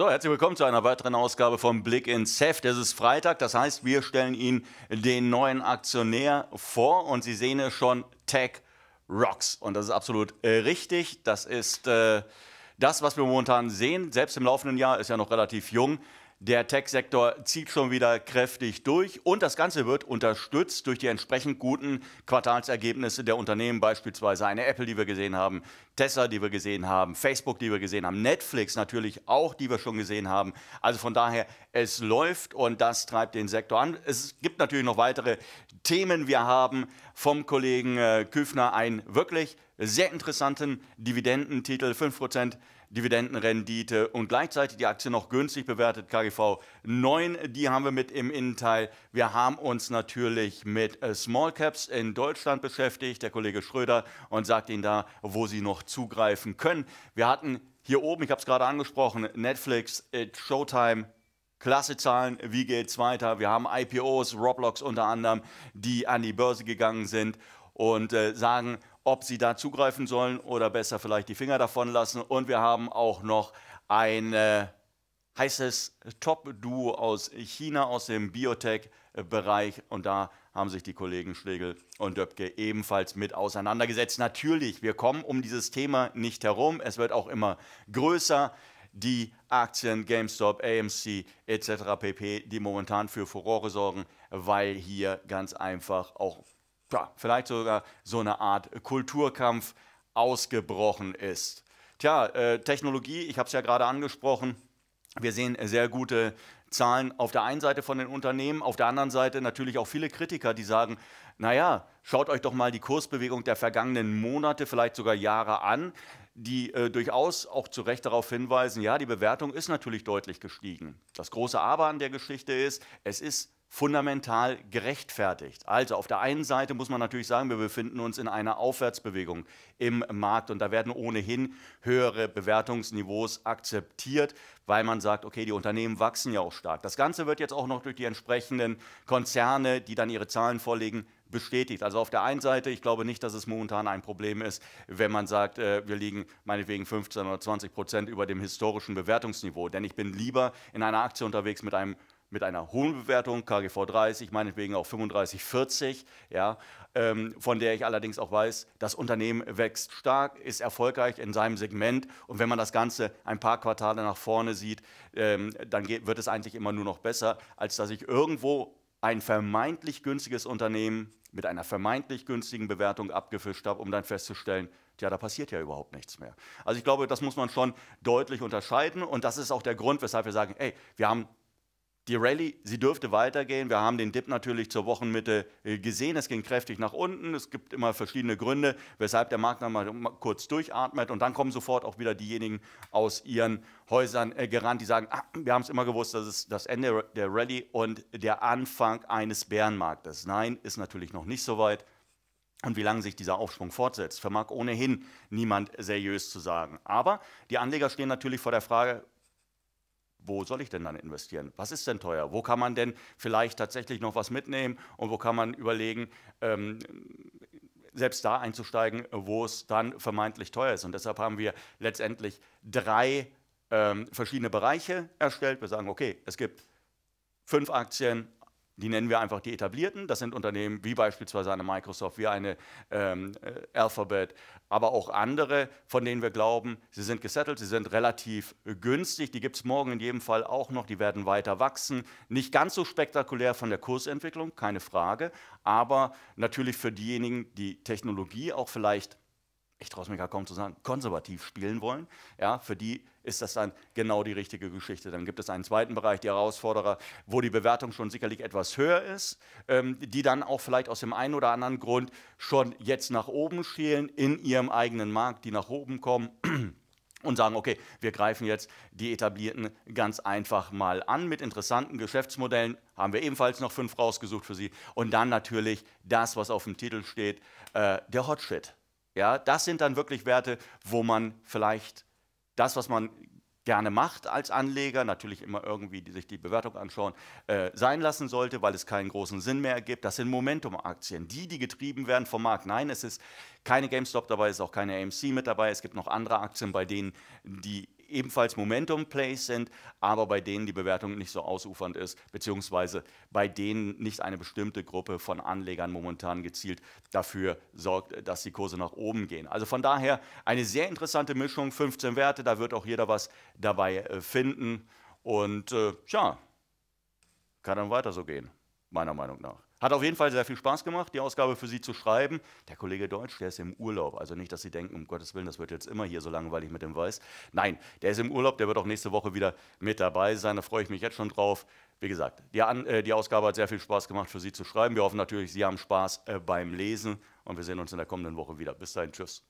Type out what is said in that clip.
So, herzlich willkommen zu einer weiteren Ausgabe vom Blick ins Heft. Es ist Freitag, das heißt, wir stellen Ihnen den neuen Aktionär vor und Sie sehen es schon, Tech Rocks. Und das ist absolut äh, richtig. Das ist äh, das, was wir momentan sehen. Selbst im laufenden Jahr ist ja noch relativ jung. Der Tech-Sektor zieht schon wieder kräftig durch und das Ganze wird unterstützt durch die entsprechend guten Quartalsergebnisse der Unternehmen, beispielsweise eine Apple, die wir gesehen haben, Tesla, die wir gesehen haben, Facebook, die wir gesehen haben, Netflix natürlich auch, die wir schon gesehen haben. Also von daher, es läuft und das treibt den Sektor an. Es gibt natürlich noch weitere Themen. Wir haben vom Kollegen äh, Küfner einen wirklich sehr interessanten Dividendentitel, 5% Dividendenrendite und gleichzeitig die Aktie noch günstig bewertet, KGV 9, die haben wir mit im Innenteil. Wir haben uns natürlich mit äh, Small Caps in Deutschland beschäftigt, der Kollege Schröder, und sagt Ihnen da, wo Sie noch zugreifen können. Wir hatten hier oben, ich habe es gerade angesprochen, Netflix, äh, Showtime, Klasse Zahlen, wie geht es weiter? Wir haben IPOs, Roblox unter anderem, die an die Börse gegangen sind und äh, sagen, ob sie da zugreifen sollen oder besser vielleicht die Finger davon lassen. Und wir haben auch noch ein äh, heißes Top-Duo aus China, aus dem Biotech-Bereich. Und da haben sich die Kollegen Schlegel und Döpke ebenfalls mit auseinandergesetzt. Natürlich, wir kommen um dieses Thema nicht herum. Es wird auch immer größer. Die Aktien GameStop, AMC etc. pp, die momentan für Furore sorgen, weil hier ganz einfach auch ja, vielleicht sogar so eine Art Kulturkampf ausgebrochen ist. Tja, äh, Technologie, ich habe es ja gerade angesprochen, wir sehen sehr gute Zahlen auf der einen Seite von den Unternehmen, auf der anderen Seite natürlich auch viele Kritiker, die sagen, naja, schaut euch doch mal die Kursbewegung der vergangenen Monate, vielleicht sogar Jahre an, die äh, durchaus auch zu Recht darauf hinweisen, ja, die Bewertung ist natürlich deutlich gestiegen. Das große Aber an der Geschichte ist, es ist fundamental gerechtfertigt. Also auf der einen Seite muss man natürlich sagen, wir befinden uns in einer Aufwärtsbewegung im Markt und da werden ohnehin höhere Bewertungsniveaus akzeptiert, weil man sagt, okay, die Unternehmen wachsen ja auch stark. Das Ganze wird jetzt auch noch durch die entsprechenden Konzerne, die dann ihre Zahlen vorlegen, bestätigt. Also auf der einen Seite, ich glaube nicht, dass es momentan ein Problem ist, wenn man sagt, äh, wir liegen meinetwegen 15 oder 20 Prozent über dem historischen Bewertungsniveau. Denn ich bin lieber in einer Aktie unterwegs mit einem mit einer hohen Bewertung, KGV 30, meinetwegen auch 35, 40, ja, ähm, von der ich allerdings auch weiß, das Unternehmen wächst stark, ist erfolgreich in seinem Segment und wenn man das Ganze ein paar Quartale nach vorne sieht, ähm, dann geht, wird es eigentlich immer nur noch besser, als dass ich irgendwo ein vermeintlich günstiges Unternehmen mit einer vermeintlich günstigen Bewertung abgefischt habe, um dann festzustellen, ja, da passiert ja überhaupt nichts mehr. Also ich glaube, das muss man schon deutlich unterscheiden und das ist auch der Grund, weshalb wir sagen, ey, wir haben die Rallye, sie dürfte weitergehen. Wir haben den Dip natürlich zur Wochenmitte äh, gesehen. Es ging kräftig nach unten. Es gibt immer verschiedene Gründe, weshalb der Markt dann mal kurz durchatmet. Und dann kommen sofort auch wieder diejenigen aus ihren Häusern äh, gerannt, die sagen, ah, wir haben es immer gewusst, das ist das Ende der Rallye und der Anfang eines Bärenmarktes. Nein, ist natürlich noch nicht so weit. Und wie lange sich dieser Aufschwung fortsetzt, vermag ohnehin niemand seriös zu sagen. Aber die Anleger stehen natürlich vor der Frage, wo soll ich denn dann investieren? Was ist denn teuer? Wo kann man denn vielleicht tatsächlich noch was mitnehmen und wo kann man überlegen, ähm, selbst da einzusteigen, wo es dann vermeintlich teuer ist? Und deshalb haben wir letztendlich drei ähm, verschiedene Bereiche erstellt. Wir sagen, okay, es gibt fünf Aktien, die nennen wir einfach die etablierten. Das sind Unternehmen wie beispielsweise eine Microsoft, wie eine ähm, äh, Alphabet, aber auch andere, von denen wir glauben, sie sind gesettelt, sie sind relativ günstig. Die gibt es morgen in jedem Fall auch noch. Die werden weiter wachsen. Nicht ganz so spektakulär von der Kursentwicklung, keine Frage. Aber natürlich für diejenigen, die Technologie auch vielleicht ich traue es mir gar kaum zu sagen, konservativ spielen wollen, ja, für die ist das dann genau die richtige Geschichte. Dann gibt es einen zweiten Bereich, die Herausforderer, wo die Bewertung schon sicherlich etwas höher ist, ähm, die dann auch vielleicht aus dem einen oder anderen Grund schon jetzt nach oben schielen in ihrem eigenen Markt, die nach oben kommen. und sagen, okay, wir greifen jetzt die etablierten ganz einfach mal an mit interessanten Geschäftsmodellen, haben wir ebenfalls noch fünf rausgesucht für Sie und dann natürlich das, was auf dem Titel steht, äh, der Hot Shit. Ja, das sind dann wirklich Werte, wo man vielleicht das, was man gerne macht als Anleger, natürlich immer irgendwie die, sich die Bewertung anschauen, äh, sein lassen sollte, weil es keinen großen Sinn mehr ergibt. Das sind Momentum-Aktien, die, die getrieben werden vom Markt. Nein, es ist keine GameStop dabei, es ist auch keine AMC mit dabei. Es gibt noch andere Aktien, bei denen die ebenfalls Momentum-Plays sind, aber bei denen die Bewertung nicht so ausufernd ist, beziehungsweise bei denen nicht eine bestimmte Gruppe von Anlegern momentan gezielt dafür sorgt, dass die Kurse nach oben gehen. Also von daher eine sehr interessante Mischung, 15 Werte, da wird auch jeder was dabei äh, finden. Und äh, ja, kann dann weiter so gehen, meiner Meinung nach. Hat auf jeden Fall sehr viel Spaß gemacht, die Ausgabe für Sie zu schreiben. Der Kollege Deutsch, der ist im Urlaub. Also nicht, dass Sie denken, um Gottes Willen, das wird jetzt immer hier so langweilig mit dem Weiß. Nein, der ist im Urlaub, der wird auch nächste Woche wieder mit dabei sein. Da freue ich mich jetzt schon drauf. Wie gesagt, die, An äh, die Ausgabe hat sehr viel Spaß gemacht für Sie zu schreiben. Wir hoffen natürlich, Sie haben Spaß äh, beim Lesen und wir sehen uns in der kommenden Woche wieder. Bis dahin, tschüss.